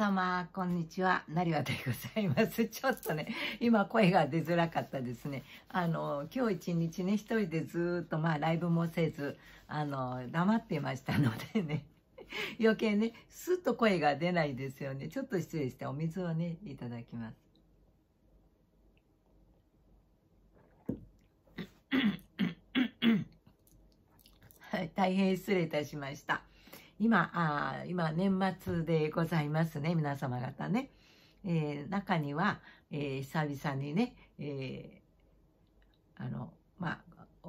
様、こんにちは。なりわでございます。ちょっとね、今声が出づらかったですね。あの、今日一日ね、一人でずっと、まあ、ライブもせず、あの、黙っていましたのでね。余計ね、すっと声が出ないですよね。ちょっと失礼して、お水をね、いただきます。はい、大変失礼いたしました。今、あ今年末でございますね、皆様方ね。えー、中には、えー、久々にね、えー、あの、まあ、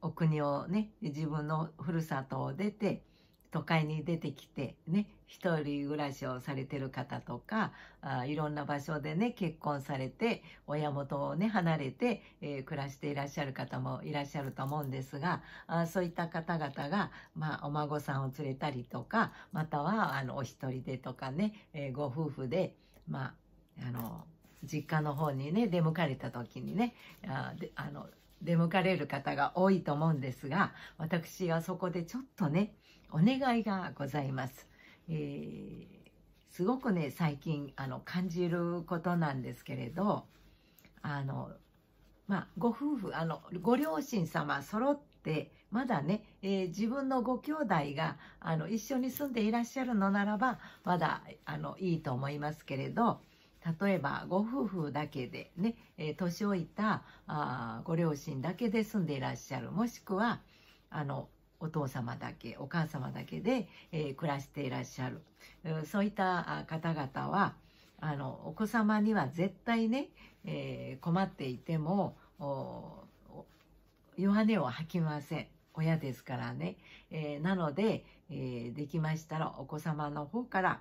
お国をね、自分のふるさとを出て、都会に出てきてね一人暮らしをされてる方とかあいろんな場所でね結婚されて親元をね離れて、えー、暮らしていらっしゃる方もいらっしゃると思うんですがあそういった方々が、まあ、お孫さんを連れたりとかまたはあのお一人でとかね、えー、ご夫婦でまああの実家の方にね出向かれた時にねあであの出向かれる方が多いと思うんですが私はそこでちょっとねお願いがございます。えー、すごくね最近あの感じることなんですけれどあの、まあ、ご夫婦あのご両親様揃ってまだね、えー、自分のご兄弟があの一緒に住んでいらっしゃるのならばまだあのいいと思いますけれど例えばご夫婦だけでね、えー、年老いたあご両親だけで住んでいらっしゃるもしくはあのお父様だけお母様だけで、えー、暮らしていらっしゃる、そういった方々はあのお子様には絶対ね、えー、困っていても弱音を吐きません親ですからね、えなので、えできましたらお子様の方から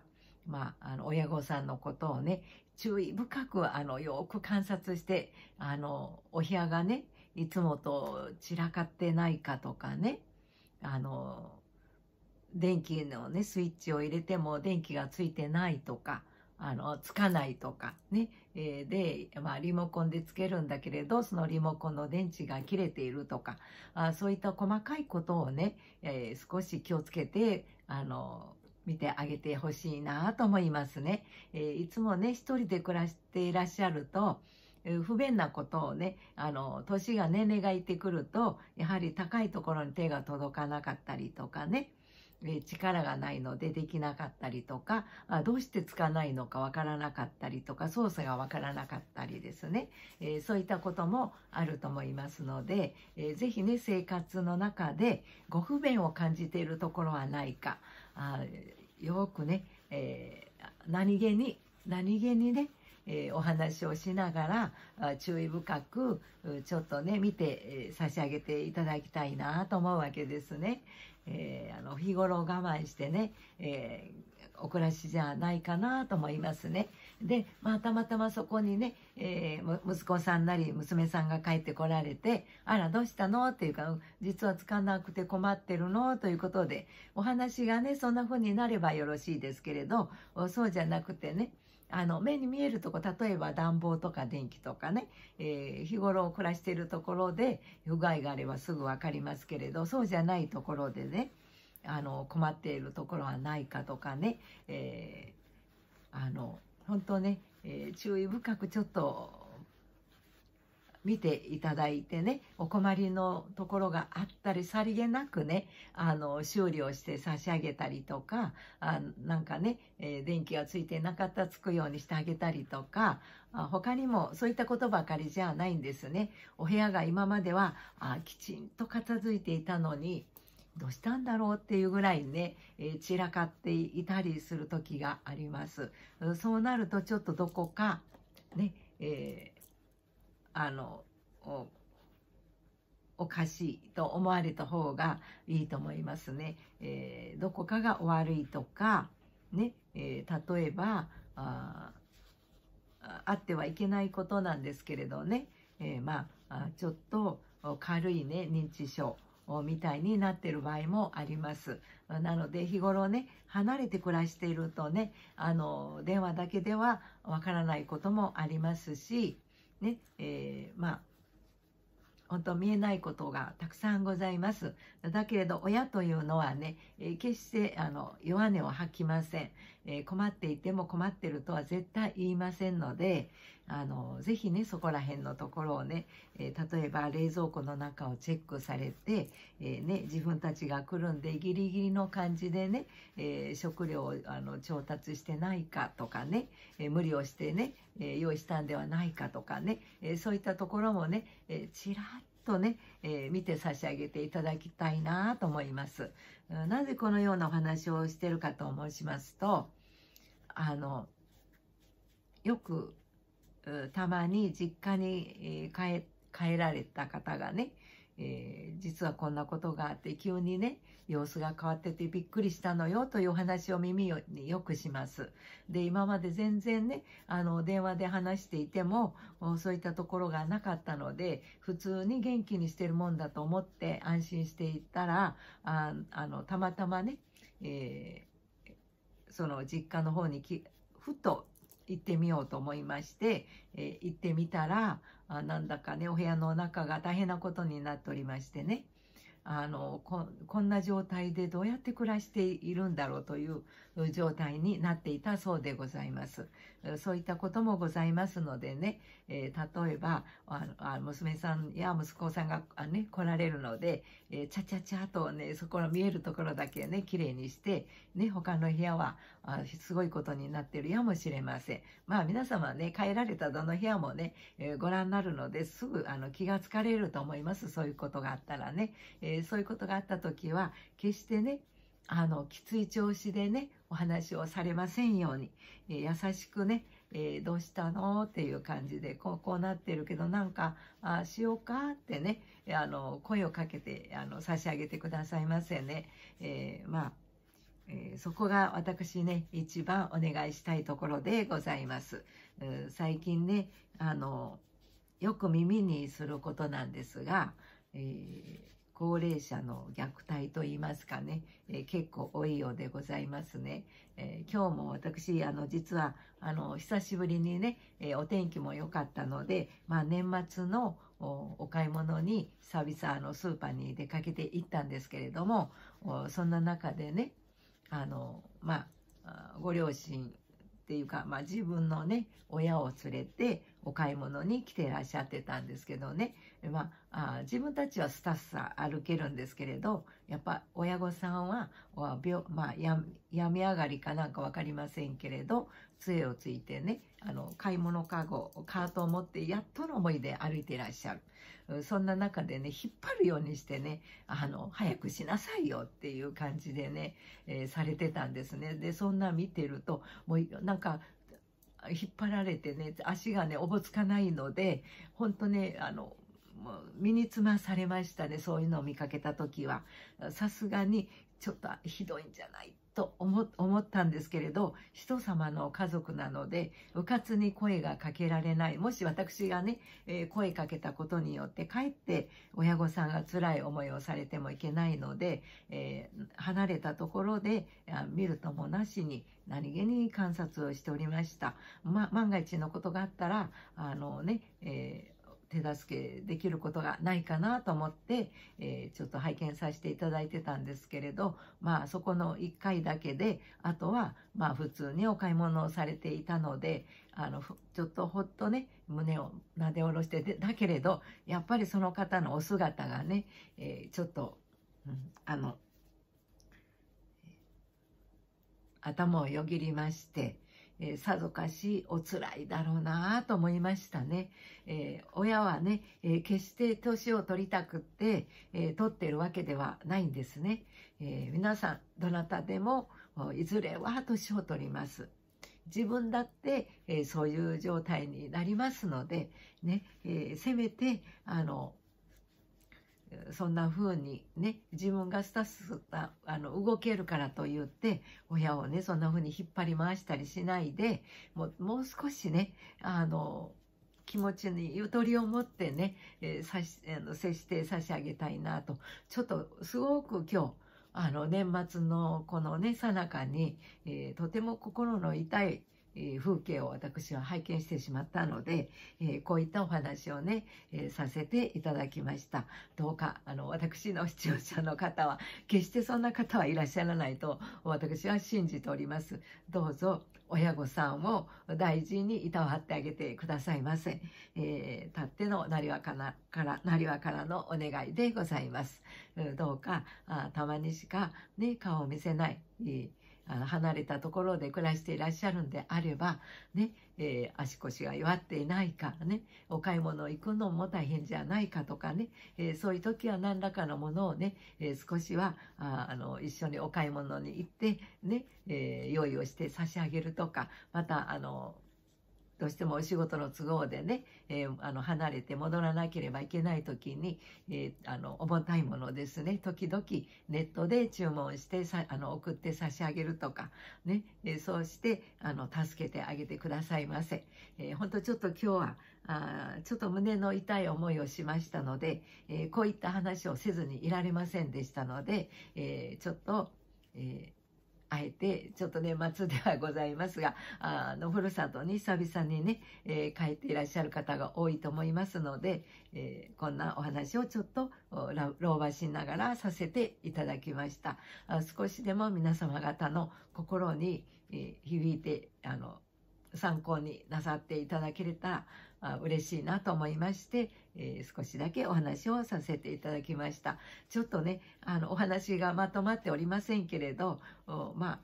まあ、あの親御さんのことをね注意深くあのよく観察してあのお部屋がねいつもと散らかってないかとかねあの電気のねスイッチを入れても電気がついてないとかあのつかないとかね、えー、で、まあ、リモコンでつけるんだけれどそのリモコンの電池が切れているとかあそういった細かいことをね、えー、少し気をつけてあの見てあげてほしいなと思いますね。えー、いつもね、一人で暮らしていらっしゃると、不便なことをね、あの、年が年齢がいってくると、やはり高いところに手が届かなかったりとかね、え力がないのでできなかったりとか、あどうしてつかないのかわからなかったりとか、操作がわからなかったりですね、えそういったこともあると思いますので、えー、ぜひね、生活の中でご不便を感じているところはないか、よくね、えー、何気に何気にね、えー、お話をしながら注意深くちょっとね見て、差し上げていただきたいなと思うわけですね。えー、あの日頃我慢してね、えお暮らしじゃないかなと思いますね。で、まあ、たまたまそこにね、えー、息子さんなり娘さんが帰ってこられて、あら、どうしたのっていうか、実はつかなくて困ってるのということで、お話がね、そんな風になればよろしいですけれど、そうじゃなくてね、あの、目に見えるとこ、例えば暖房とか電気とかね、えー、日頃暮らしているところで不具合があればすぐわかりますけれど、そうじゃないところでね、あの、困っているところはないかとかね、えー、あの、本当ね、えー、注意深くちょっと見ていただいてねお困りのところがあったりさりげなくねあの修理をして差し上げたりとかあなんかね、えー、電気がついてなかったつくようにしてあげたりとかあ他にもそういったことばかりじゃないんですね。お部屋が今まではあきちんと片付いていたのにどうしたんだろうっていうぐらいね、え散らかっていたりする時があります。そうなるとちょっとどこかね、えー、あのおかしいと思われた方がいいと思いますね。えー、どこかが悪いとか、ねえー、例えばああってはいけないことなんですけれどね、えまあ、ちょっと軽いね認知症みたいになってる場合もあります。なので日頃ね離れて暮らしているとねあの電話だけではわからないこともありますし、ねえー、まあ本当見えないことがたくさんございます。だけれど親というのはね、え決してあの弱音を吐きません。えー、困っていても困ってるとは絶対言いませんのであのぜひねそこら辺のところをね、えー、例えば冷蔵庫の中をチェックされて、えー、ね、自分たちが来るんでギリギリの感じでね、え食料をあの調達してないかとかね、え無理をしてね、え用意したんではないかとかね、えそういったところもね、えー、ちらっととね、えー、見て差し上げていただきたいなと思います。なぜこのようなお話をしてるかと申しますと、あのよくたまに実家に帰帰られた方がね、えー、実はこんなことがあって急にね様子が変わっててびっくりしたのよという話を耳によくします。で今まで全然ねあの電話で話していてもそういったところがなかったので普通に元気にしてるもんだと思って安心していったらあのたまたまね、えーその実家の方にきふと行ってみようと思いまして、えー、行ってみたらあなんだかねお部屋の中が大変なことになっておりましてねあのこんな状態でどうやって暮らしているんだろうという状態になっていたそうでございます。そういったこともございますのでね、えー、例えばあ娘さんや息子さんが、ね、来られるので、えー、ちゃちゃちゃとねそこの見えるところだけね綺麗にして、ね、他の部屋はあすごいことになってるやもしれません。まあ皆様ね帰られたどの部屋もね、えー、ご覧になるのですぐあの気がつかれると思いますそういうことがあったらね。えーそういうことがあった時は決してねあのきつい調子でねお話をされませんように、えー、優しくね、えー、どうしたのっていう感じでこうこうなってるけどなんかあしようかってねあの声をかけてあの差し上げてくださいませね、えまあえそこが私ね一番お願いしたいところでございます。最近ねあのよく耳にすることなんですが、えー高齢者の虐待と言いますかね、えー、結構多いようでございますね。えー、今日も私、あの、実は、あの、久しぶりにね、えお天気も良かったので、まあ、年末のお買い物に久々あのスーパーに出かけて行ったんですけれどもそんな中でねあのまあご両親っていうか、まあ、自分のね親を連れてお買い物に来てらっしゃってたんですけどねまあ、あ自分たちはスタッサ歩けるんですけれどやっぱ親御さんは病、まあ、や病み上がりかなんかわかりませんけれど杖をついてねあの買い物カゴ、カートを持ってやっとの思いで歩いていらっしゃるそんな中でね引っ張るようにしてねあの早くしなさいよっていう感じでね、えー、されてたんですねでそんな見てるともうなんか引っ張られてね足がねおぼつかないので本当ねあのもう身につまされましたねそういうのを見かけた時はさすがにちょっとひどいんじゃないと思ったんですけれど人様の家族なのでうかつに声がかけられないもし私がね、えー、声かけたことによってかえって親御さんが辛い思いをされてもいけないので、えー、離れたところで見るともなしに何気に観察をしておりました。ま、万が一のことがあったらあのね、えー手助けできることがないかなと思って、えー、ちょっと拝見させていただいてたんですけれど、まあそこの1回だけで、あとはまあ普通にお買い物をされていたので、あの、ちょっとほっとね、胸をなで下ろしてで、だけれど、やっぱりその方のお姿がね、えー、ちょっと、うん、あの、頭をよぎりまして、えー、さぞかしおつらいだろうなと思いましたね。えー、親はね、え決して年を取りたくって、え取ってるわけではないんですね。え皆さん、どなたでもいずれは年を取ります。自分だって、えそういう状態になりますので、ねえせめてあのそんな風にね自分がスタスタあの動けるからと言って親をねそんな風に引っ張り回したりしないでもうもう少しねあの気持ちにゆとりを持ってね、えー、差しあの接して差し上げたいなとちょっとすごく今日あの年末のこのねさなかに、えー、とても心の痛い風景を私は拝見してしまったので、えこういったお話をね、えさせていただきました。どうか、あの、私の視聴者の方は、決してそんな方はいらっしゃらないと、私は信じております。どうぞ、親御さんを大事にいたわってあげてくださいませ。えー、たってのなりわかなから、なりわからのお願いでございます。どうか、あたまにしかね、顔を見せない、えー離れたところで暮らしていらっしゃるんであれば、ねえー、足腰が弱っていないか、ね、お買い物行くのも大変じゃないかとかね、えー、そういう時は何らかのものをね、えー、少しはああの一緒にお買い物に行ってね、ねえ用意をして差し上げるとかまたあのどうしてもお仕事の都合でね、えー、あの離れて戻らなければいけない時に、えー、あの重たいものですね時々ネットで注文してさあの送って差し上げるとかね、えー、そうしてあの助けてあげてくださいませ。えー、本当ちょっと今日はあちょっと胸の痛い思いをしましたので、えこういった話をせずにいられませんでしたので、えちょっと、えあえてちょっと年末ではございますが あのふるさとに久々にね、えー、帰っていらっしゃる方が多いと思いますので、えー、こんなお話をちょっと老婆しながらさせていただきました少しでも皆様方の心に、えー、響いてあの参考になさっていただけれたら嬉しいなと思いまして、えー、少しだけお話をさせていただきました。ちょっとね、あの、お話がまとまっておりませんけれど、ま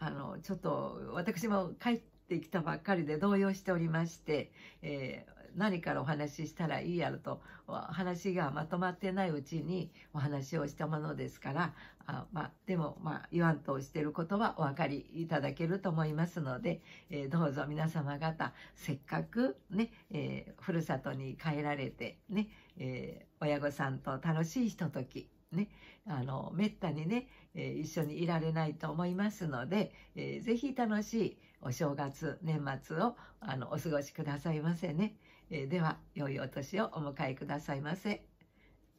あ、あの、ちょっと私も帰ってきたばっかりで動揺しておりまして、えー何からお話ししたらいいやろと、話がまとまってないうちにお話をしたものですから、あまあ、でも、まあ、言わんとしてることはお分かりいただけると思いますので、えー、どうぞ皆様方、せっかくね、えー、ふるさとに帰られて、ね、えー、親御さんと楽しいひととき、ね、あの、めったにね、えー、一緒にいられないと思いますので、えー、ぜひ楽しいお正月、年末を、あの、お過ごしくださいませね。えー、では、良いお年をお迎えくださいませ。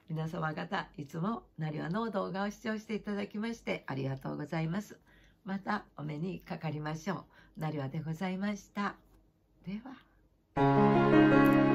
皆様方、いつもなりわの動画を視聴していただきましてありがとうございます。またお目にかかりましょう。なりわでございました。では。